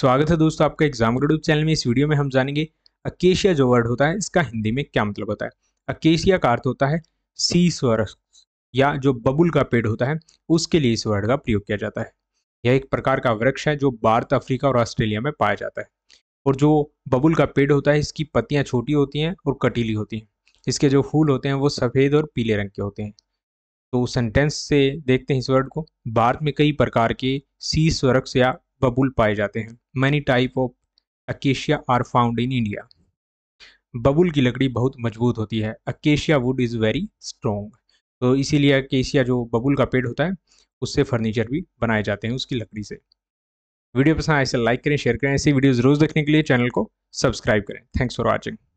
स्वागत है दोस्तों आपका एग्जाम ग्रेडूब चैनल में इस वीडियो में हम जानेंगे अकेशिया जो वर्ड होता है इसका हिंदी में क्या मतलब होता है अकेशिया का अर्थ होता है सी स्वर या जो बबुल का पेड़ होता है उसके लिए इस वर्ड का प्रयोग किया जाता है यह एक प्रकार का वृक्ष है जो भारत अफ्रीका और ऑस्ट्रेलिया में पाया जाता है और जो बबुल का पेड़ होता है इसकी पत्तियाँ छोटी होती हैं और कटीली होती हैं इसके जो फूल होते हैं वो सफ़ेद और पीले रंग के होते हैं तो सेंटेंस से देखते हैं इस वर्ड को भारत में कई प्रकार के सी स्वरक्ष या बबुल पाए जाते हैं many type of acacia are found in India बबुल की लकड़ी बहुत मजबूत होती है acacia wood is very strong तो इसीलिए अकेशिया जो बबुल का पेड़ होता है उससे फर्नीचर भी बनाए जाते हैं उसकी लकड़ी से वीडियो पसंद ऐसे लाइक करें शेयर करें ऐसी वीडियोज़ रोज़ देखने के लिए चैनल को सब्सक्राइब करें थैंक्स फॉर वॉचिंग